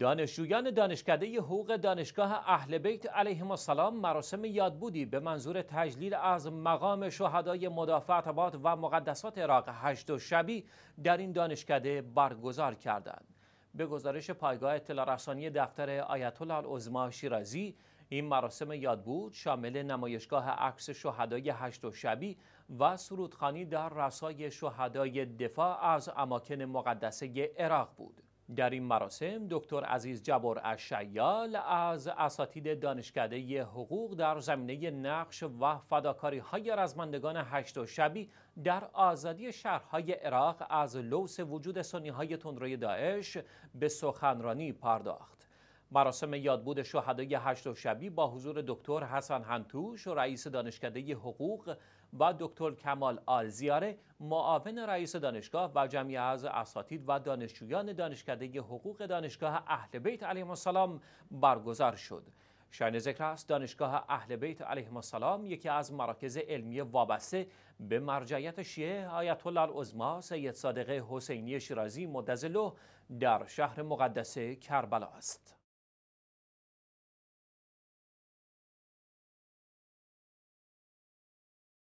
دانشجویان دانشکده حقوق دانشگاه اهل بیت علیهم السلام مراسم یادبودی به منظور تجلیل از مقام شهدای مدافع اباد و مقدسات عراق هشت و شبی در این دانشکده برگزار کردند. به گزارش پایگاه اطلاع رسانی دفتر آیت الله العظما شیرازی این مراسم یادبود شامل نمایشگاه عکس شهدای هشت و شبی و سرودخانی در رسای شهدای دفاع از اماکن مقدسه عراق بود. در این مراسم دکتر عزیز جبر اشیال از اساتید دانشکده ی حقوق در زمینه نقش و فداکاری های رزمندگان هشت و شبی در آزادی شهرهای عراق از لوس وجود سنی های تندروی داعش به سخنرانی پرداخت. مراسم یادبود شهدای هشت شبی با حضور دکتر حسن هنتوش رئیس دانشکده حقوق و دکتر کمال آلزیاره معاون رئیس دانشگاه و جمعی از اساتید و دانشجویان دانشکده حقوق دانشگاه اهل بیت علیه السلام برگزار شد. شاین ذکر است دانشگاه اهل بیت علیه السلام یکی از مراکز علمی وابسته به مرجعیت شیعه آیت الله العظما سید صادق حسینی شیرازی مدزلو در شهر مقدس کربلا است.